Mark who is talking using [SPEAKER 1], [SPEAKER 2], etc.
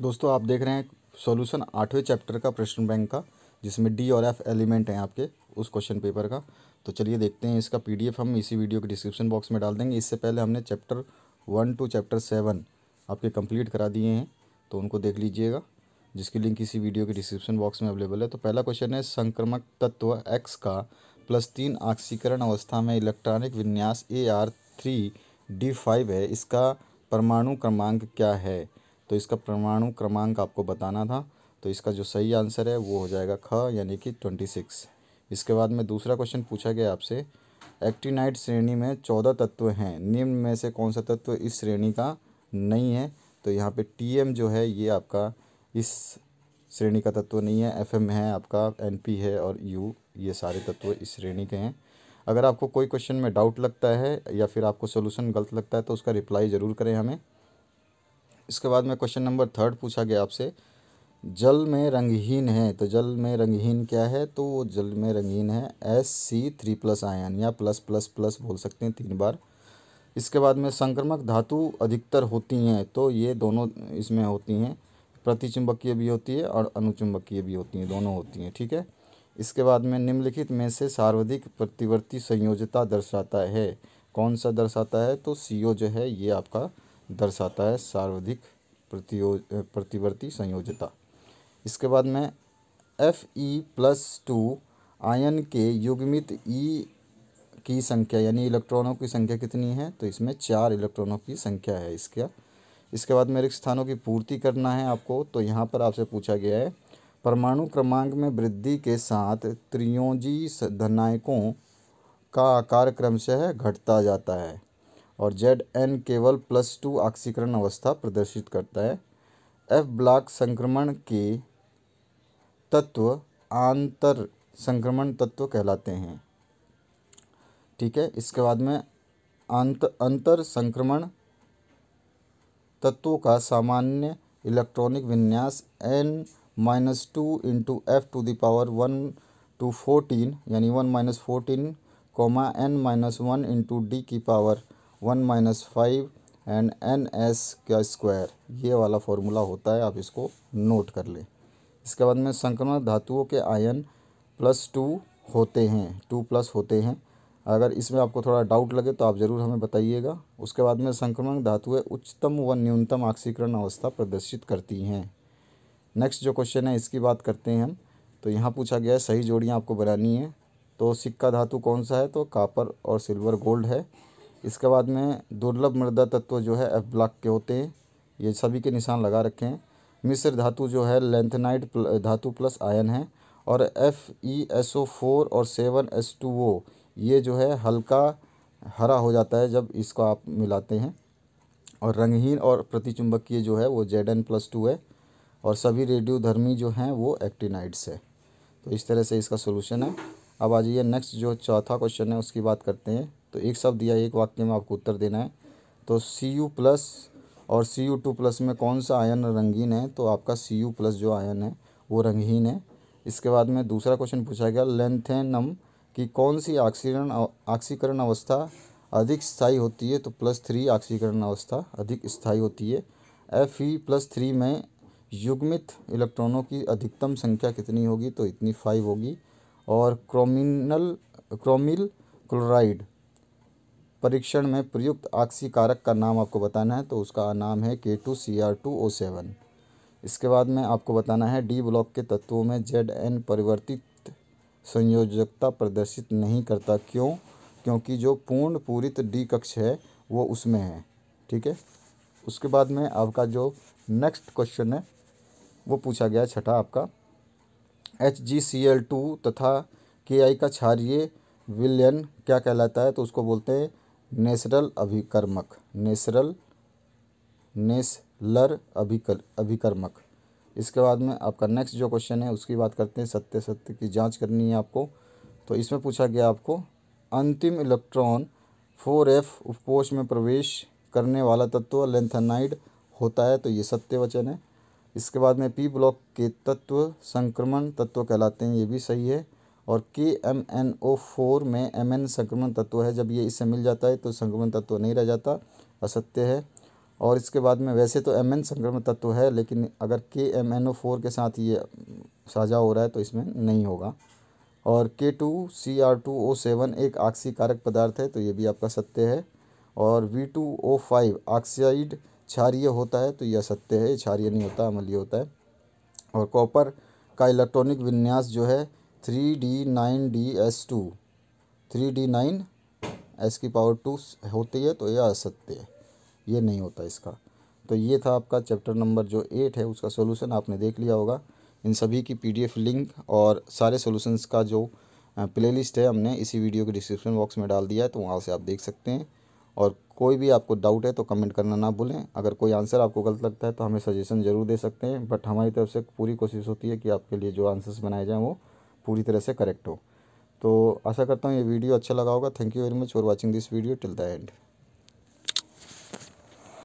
[SPEAKER 1] दोस्तों आप देख रहे हैं सॉल्यूशन आठवें चैप्टर का प्रश्न बैंक का जिसमें डी और एफ एलिमेंट हैं आपके उस क्वेश्चन पेपर का तो चलिए देखते हैं इसका पीडीएफ हम इसी वीडियो के डिस्क्रिप्शन बॉक्स में डाल देंगे इससे पहले हमने chapter one two chapter seven आपके कंप्लीट करा दिए हैं तो उनको देख लीजिएगा जिसकी लिंक इसी वीडियो के डिस्क्रिप्शन बॉक्स में अवेलेबल है तो पहला क्वेश्चन है संक्रमक तत्व एक्स का प्लस तीन ऑक्सीकरण अवस्था में इलेक्ट्रॉनिक विन्यास A R three D five है इसका परमाणु क्रमांक क्या है तो इसका परमाणु क्रमांक आपको बताना था तो इसका जो सही आंसर है वो हो जाएगा ख यानी कि ट्वेंटी सिक्स इसके बाद में दूसरा क्वेश्चन पूछा गया आपसे एक्टिनाइट श्रेणी में चौदह तत्व हैं निम्न में से कौन सा तत्व इस श्रेणी का नहीं है तो यहाँ पे एम जो है ये आपका इस श्रेणी का तत्व नहीं है एम है आपका पी है और यू ये सारे तत्व इस श्रेणी के हैं अगर आपको कोई क्वेश्चन में डाउट लगता है या फिर आपको सोल्यूशन गलत लगता है तो उसका रिप्लाई ज़रूर करें हमें इसके बाद में क्वेश्चन नंबर थर्ड पूछा गया आपसे जल में रंगहीन है तो जल में रंगहीन क्या है तो वो जल में रंगहीन है एस सी थ्री प्लस आयन या प्लस प्लस प्लस बोल सकते हैं तीन बार इसके बाद में संक्रमक धातु अधिकतर होती हैं तो ये दोनों इसमें होती हैं प्रतिचुंबकीय भी होती है और अनुचुंबकीय भी होती हैं दोनों होती हैं ठीक है इसके बाद में निम्नलिखित में से सार्वधिक प्रतिवर्ती संयोजता दर्शाता है कौन सा दर्शाता है तो सी जो है ये आपका दर्शाता है सर्वाधिक प्रतियो प्रतिवर्ती संयोजता इसके बाद में एफ ई प्लस टू आयन के युग्मित ई e की संख्या यानी इलेक्ट्रॉनों की संख्या कितनी है तो इसमें चार इलेक्ट्रॉनों की संख्या है इसका इसके बाद मेरे स्थानों की पूर्ति करना है आपको तो यहाँ पर आपसे पूछा गया है परमाणु क्रमांक में वृद्धि के साथ त्रियोजी धनायकों का आकार क्रमशः घटता जाता है और जेड एन केवल प्लस टू ऑक्सीकरण अवस्था प्रदर्शित करता है एफ ब्लॉक संक्रमण के तत्व आंतर संक्रमण तत्व कहलाते हैं ठीक है इसके बाद में अंत अंतर संक्रमण तत्वों का सामान्य इलेक्ट्रॉनिक विन्यास N minus two into F to the power one to fourteen यानी one minus fourteen comma N minus one into D की power one minus five and N S का स्क्वायर ये वाला फॉर्मूला होता है आप इसको नोट कर लें इसके बाद में संक्रमण धातुओं के आयन प्लस टू होते हैं टू प्लस होते हैं अगर इसमें आपको थोड़ा डाउट लगे तो आप ज़रूर हमें बताइएगा उसके बाद में संक्रमण धातुएं उच्चतम व न्यूनतम ऑक्सीकरण अवस्था प्रदर्शित करती हैं नेक्स्ट जो क्वेश्चन है इसकी बात करते हैं हम तो यहाँ पूछा गया है सही जोड़ियाँ आपको बनानी है तो सिक्का धातु कौन सा है तो कापर और सिल्वर गोल्ड है इसके बाद में दुर्लभ मृदा तत्व जो है एफ ब्लॉक के होते हैं ये सभी के निशान लगा रखे हैं मिश्र धातु जो है लेंथनाइट धातु प्लस आयन है और F E S O four और सेवन एस टू ओ ये जो है हल्का हरा हो जाता है जब इसको आप मिलाते हैं और रंगहीन और प्रतिचुंबकीय जो है वो जेड एन प्लस टू है और सभी रेडियोधर्मी जो हैं वो एक्टिनाइड्स है तो इस तरह से इसका सोल्यूशन है अब आ जाइए नेक्स्ट जो चौथा क्वेश्चन है उसकी बात करते हैं तो एक शब्द या एक वाक्य में आपको उत्तर देना है तो सी यू प्लस और सी यू टू प्लस में कौन सा आयन रंगीन है तो आपका सी यू प्लस जो आयन है वो रंगहीन है इसके बाद में दूसरा क्वेश्चन पूछा गया लेंथेनम की कौन सी ऑक्सीकरण ऑक्सीकरण अवस्था अधिक स्थायी होती है तो प्लस थ्री ऑक्सीकरण अवस्था अधिक स्थायी होती है एफ ई प्लस थ्री में युग्मित इलेक्ट्रॉनों की अधिकतम संख्या कितनी होगी तो इतनी फाइव होगी और क्रोमिनल क्रोमिल क्लोराइड परीक्षण में प्रयुक्त आक्सी कारक का नाम आपको बताना है तो उसका नाम है K two C R two O seven इसके बाद में आपको बताना है डी ब्लॉक के तत्वों में जेड एन परिवर्तित संयोजकता प्रदर्शित नहीं करता क्यों क्योंकि जो पूर्ण पूरित डी कक्ष है वो उसमें है ठीक है उसके बाद में आपका जो नेक्स्ट क्वेश्चन है वो पूछा गया छठा आपका H G C L two तथा के आई का क्षारिय विलयन क्या कहलाता है तो उसको बोलते हैं नेचरल अभिकर्मक नेचरल नेसलर अभिकर अभिकर्मक इसके बाद में आपका नेक्स्ट जो क्वेश्चन है उसकी बात करते हैं सत्य सत्य की जांच करनी है आपको तो इसमें पूछा गया आपको अंतिम इलेक्ट्रॉन फोर एफ उपकोष में प्रवेश करने वाला तत्व लेंथनाइड होता है तो ये सत्य वचन है इसके बाद में पी ब्लॉक के तत्व संक्रमण तत्व कहलाते हैं ये भी सही है और K M N O four में एम एन संक्रमण तत्व है जब ये इससे मिल जाता है तो संक्रमण तत्व नहीं रह जाता असत्य है और इसके बाद में वैसे तो एम एन संक्रमण तत्व है लेकिन अगर के एम एन ओ फोर के साथ ये साझा हो रहा है तो इसमें नहीं होगा और K two C R two O seven एक आक्सी कारक पदार्थ है तो ये भी आपका सत्य है और V two O five oxide क्षारिय होता है तो यह सत्य है क्षारिय नहीं होता अमलीय होता है और कॉपर का इलेक्ट्रॉनिक विन्यास जो है three D nine D S two three D nine S की पावर टू होती है तो यह असत्य है ये नहीं होता इसका तो ये था आपका चैप्टर नंबर जो एट है उसका सोल्यूशन आपने देख लिया होगा इन सभी की पीडीएफ लिंक और सारे सोल्यूशंस का जो प्लेलिस्ट है हमने इसी वीडियो के डिस्क्रिप्शन बॉक्स में डाल दिया है तो वहाँ से आप देख सकते हैं और कोई भी आपको डाउट है तो कमेंट करना ना भूलें अगर कोई आंसर आपको गलत लगता है तो हमें सजेशन ज़रूर दे सकते हैं बट हमारी तरफ से पूरी कोशिश होती है कि आपके लिए जो आंसर्स बनाए जाएँ वो पूरी तरह से करेक्ट हो तो आशा करता हूँ ये वीडियो अच्छा लगा होगा thank you very much for watching this video till the and